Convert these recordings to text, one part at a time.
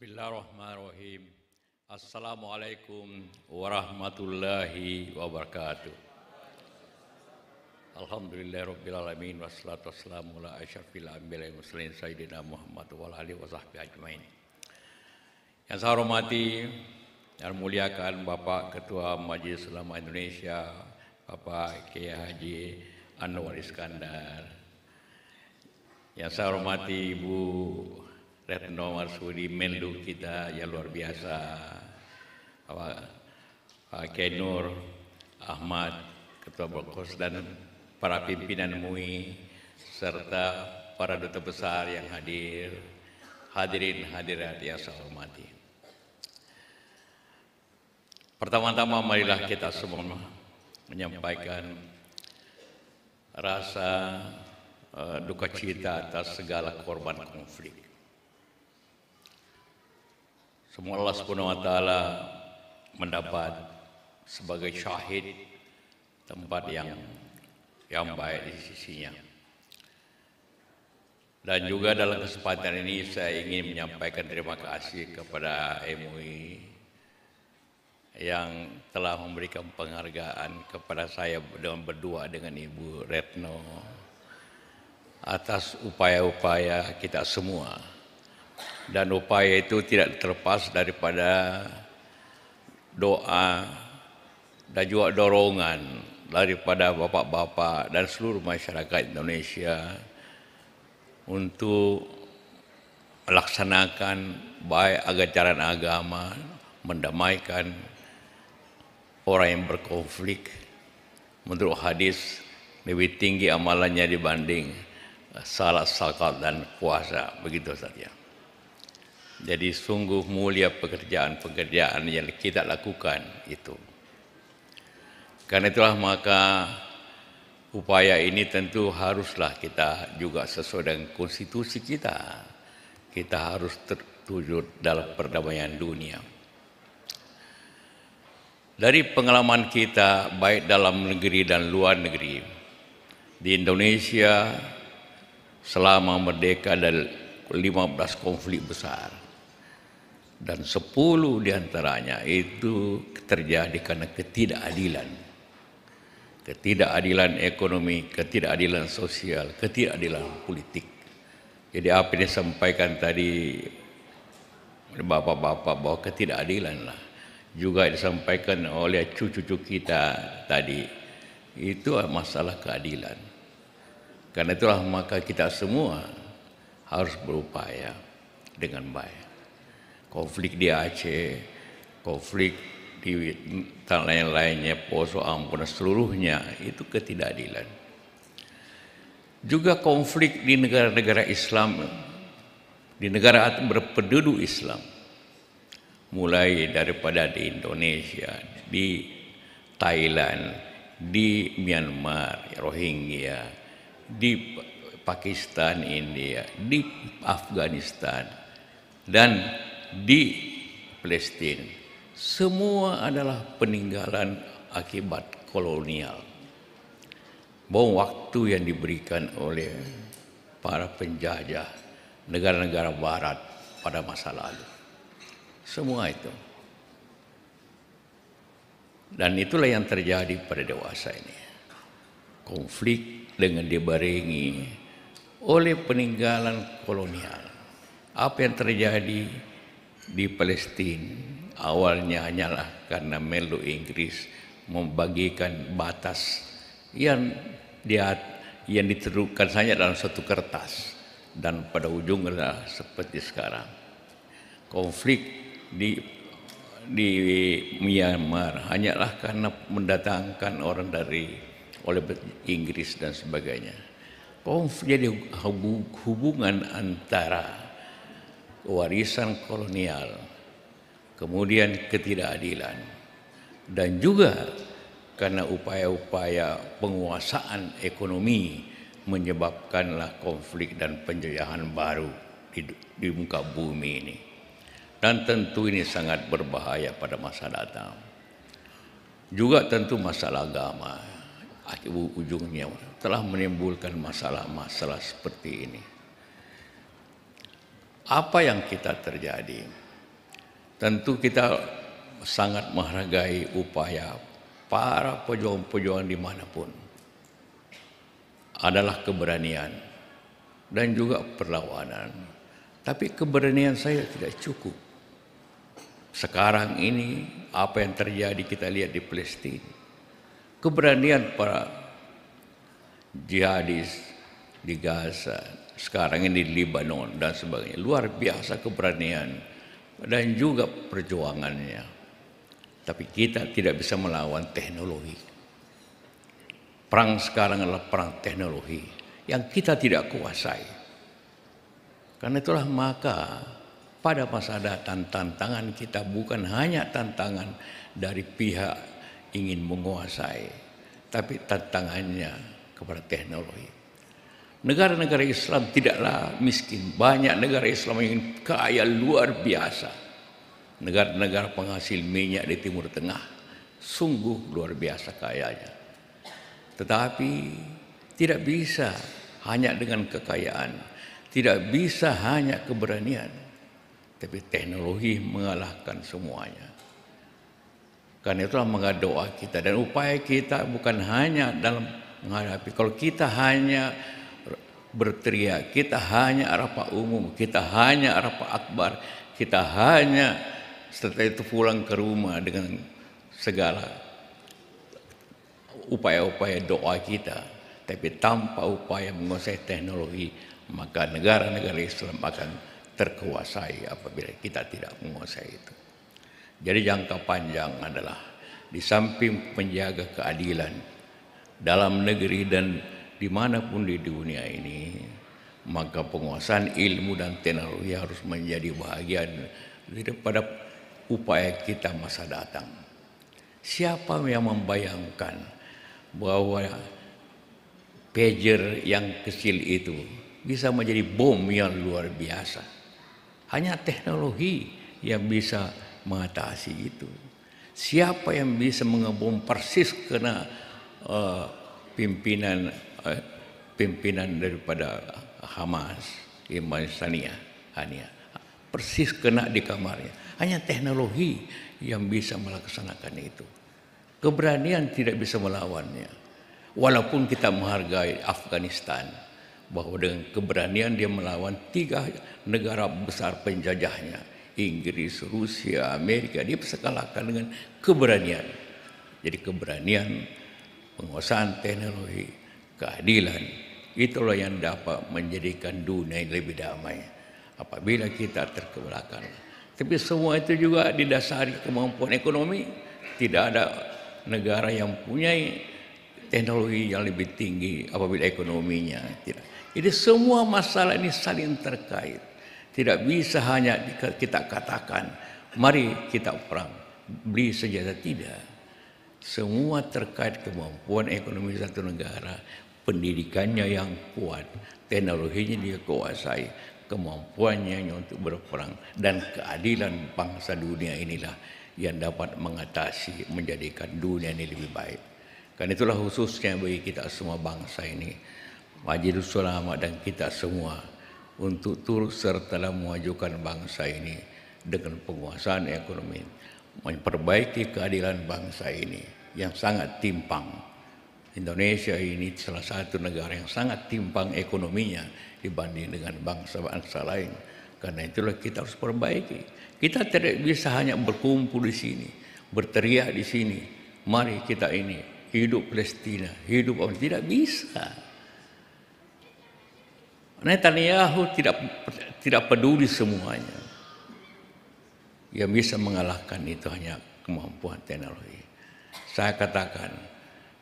Bismillahirrahmanirrahim. Assalamualaikum warahmatullahi wabarakatuh. Alamin wassalatu wassalamu ala asyrafil anbiya'i muslimin sayyidina Muhammad wa alihi wa sahbihi ajmain. Yang saya hormati dan muliakan Bapak Ketua Majelis Ulama Indonesia, Bapak Kiai Haji Anwar Iskandar. Yang saya hormati Ibu Retno Marsudi Menlu kita ya luar biasa Pak, Pak Kenur Ahmad Ketua Bokos dan para pimpinan MUI serta para duta besar yang hadir hadirin hadirat yang saya hormati pertama-tama marilah kita semua menyampaikan rasa uh, duka cita atas segala korban konflik semua Allah Subhanahu wa taala mendapat sebagai syahid tempat yang yang baik di sisinya. Dan juga dalam kesempatan ini saya ingin menyampaikan terima kasih kepada MUI yang telah memberikan penghargaan kepada saya dengan berdua dengan Ibu Retno atas upaya-upaya kita semua dan upaya itu tidak terlepas daripada doa dan juga dorongan daripada bapak-bapak dan seluruh masyarakat Indonesia untuk melaksanakan baik ajaran agama, mendamaikan orang yang berkonflik. Menurut hadis lebih tinggi amalannya dibanding salat, sakat dan puasa. Begitu saja. Jadi sungguh mulia pekerjaan-pekerjaan yang kita lakukan itu. Karena itulah maka upaya ini tentu haruslah kita juga sesuai dengan konstitusi kita. Kita harus tertuju dalam perdamaian dunia. Dari pengalaman kita baik dalam negeri dan luar negeri di Indonesia selama merdeka dari 15 konflik besar dan sepuluh diantaranya itu terjadi karena ketidakadilan. Ketidakadilan ekonomi, ketidakadilan sosial, ketidakadilan politik. Jadi apa yang disampaikan tadi bapak-bapak bahwa ketidakadilan lah. Juga disampaikan oleh cucu-cucu kita tadi. Itu masalah keadilan. Karena itulah maka kita semua harus berupaya dengan baik konflik di Aceh, konflik di dan lain-lainnya, poso ampun seluruhnya itu ketidakadilan. Juga konflik di negara-negara Islam, di negara berpenduduk Islam, mulai daripada di Indonesia, di Thailand, di Myanmar, Rohingya, di Pakistan, India, di Afghanistan, dan di Palestina semua adalah peninggalan akibat kolonial. Bom waktu yang diberikan oleh para penjajah negara-negara barat pada masa lalu. Semua itu. Dan itulah yang terjadi pada dewasa ini. Konflik dengan dibarengi oleh peninggalan kolonial. Apa yang terjadi di Palestina. Awalnya hanyalah karena melu Inggris membagikan batas yang dia yang diterukan saja dalam satu kertas dan pada ujungnya seperti sekarang konflik di di Myanmar hanyalah karena mendatangkan orang dari oleh Inggris dan sebagainya konflik jadi hubungan antara warisan kolonial, kemudian ketidakadilan, dan juga karena upaya-upaya penguasaan ekonomi menyebabkanlah konflik dan penjajahan baru di, di muka bumi ini. Dan tentu ini sangat berbahaya pada masa datang. Juga tentu masalah agama, ujungnya telah menimbulkan masalah-masalah seperti ini apa yang kita terjadi. Tentu kita sangat menghargai upaya para pejuang-pejuang dimanapun. Adalah keberanian dan juga perlawanan. Tapi keberanian saya tidak cukup. Sekarang ini apa yang terjadi kita lihat di Palestina. Keberanian para jihadis di Gaza, sekarang ini di Lebanon dan sebagainya. Luar biasa keberanian dan juga perjuangannya. Tapi kita tidak bisa melawan teknologi. Perang sekarang adalah perang teknologi yang kita tidak kuasai. Karena itulah maka pada masa datang tantangan kita bukan hanya tantangan dari pihak ingin menguasai, tapi tantangannya kepada teknologi. Negara-negara Islam tidaklah miskin. Banyak negara Islam yang kaya luar biasa. Negara-negara penghasil minyak di Timur Tengah sungguh luar biasa kayanya. Tetapi tidak bisa hanya dengan kekayaan, tidak bisa hanya keberanian. Tapi teknologi mengalahkan semuanya. Karena itulah mengadoa kita dan upaya kita bukan hanya dalam menghadapi. Kalau kita hanya berteriak kita hanya arafah umum, kita hanya arafah akbar, kita hanya setelah itu pulang ke rumah dengan segala upaya-upaya doa kita. Tapi tanpa upaya menguasai teknologi, maka negara-negara Islam akan terkuasai apabila kita tidak menguasai itu. Jadi jangka panjang adalah di samping menjaga keadilan dalam negeri dan dimanapun di dunia ini maka penguasaan ilmu dan teknologi harus menjadi bagian daripada upaya kita masa datang. Siapa yang membayangkan bahwa pager yang kecil itu bisa menjadi bom yang luar biasa. Hanya teknologi yang bisa mengatasi itu. Siapa yang bisa mengebom persis kena uh, pimpinan Eh, pimpinan daripada Hamas, Iman Sania, Hania. Persis kena di kamarnya. Hanya teknologi yang bisa melaksanakan itu. Keberanian tidak bisa melawannya. Walaupun kita menghargai Afghanistan bahwa dengan keberanian dia melawan tiga negara besar penjajahnya. Inggris, Rusia, Amerika dia bisa kalahkan dengan keberanian. Jadi keberanian penguasaan teknologi keadilan. Itulah yang dapat menjadikan dunia yang lebih damai apabila kita terkebelakang. Tapi semua itu juga didasari kemampuan ekonomi. Tidak ada negara yang punya teknologi yang lebih tinggi apabila ekonominya tidak. Jadi semua masalah ini saling terkait. Tidak bisa hanya kita katakan, mari kita perang, beli senjata tidak. Semua terkait kemampuan ekonomi satu negara, pendidikannya yang kuat, teknologinya dia kuasai, kemampuannya untuk berperang dan keadilan bangsa dunia inilah yang dapat mengatasi menjadikan dunia ini lebih baik. Karena itulah khususnya bagi kita semua bangsa ini, Majelis Ulama dan kita semua untuk turut serta dalam memajukan bangsa ini dengan penguasaan ekonomi, memperbaiki keadilan bangsa ini yang sangat timpang. Indonesia ini salah satu negara yang sangat timpang ekonominya dibanding dengan bangsa-bangsa lain. Karena itulah kita harus perbaiki. Kita tidak bisa hanya berkumpul di sini, berteriak di sini. Mari kita ini hidup Palestina, hidup orang tidak bisa. Netanyahu tidak tidak peduli semuanya. Yang bisa mengalahkan itu hanya kemampuan teknologi. Saya katakan,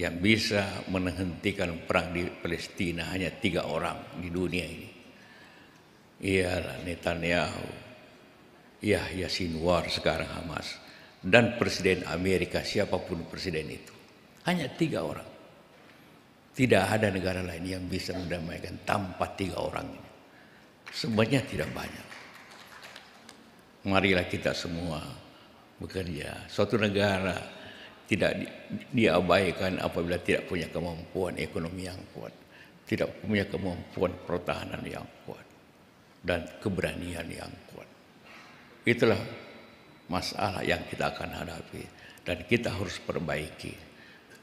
yang bisa menghentikan perang di Palestina hanya tiga orang di dunia ini. Ialah Netanyahu, Yahya Sinwar sekarang Hamas, dan Presiden Amerika siapapun Presiden itu. Hanya tiga orang. Tidak ada negara lain yang bisa mendamaikan tanpa tiga orang ini. Semuanya tidak banyak. Marilah kita semua bekerja. Suatu negara tidak diabaikan apabila tidak punya kemampuan ekonomi yang kuat, tidak punya kemampuan pertahanan yang kuat dan keberanian yang kuat. Itulah masalah yang kita akan hadapi dan kita harus perbaiki.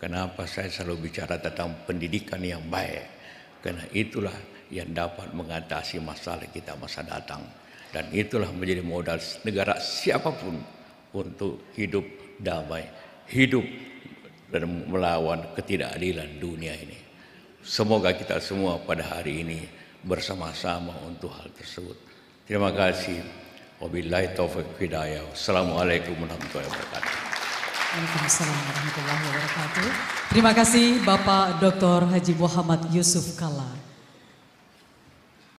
Kenapa saya selalu bicara tentang pendidikan yang baik? Karena itulah yang dapat mengatasi masalah kita masa datang dan itulah menjadi modal negara siapapun untuk hidup damai hidup dan melawan ketidakadilan dunia ini. Semoga kita semua pada hari ini bersama-sama untuk hal tersebut. Terima kasih. Wabillahi taufik hidayah. Assalamualaikum warahmatullahi wabarakatuh. Waalaikumsalam warahmatullahi wabarakatuh. Terima kasih Bapak Dr. Haji Muhammad Yusuf Kalla.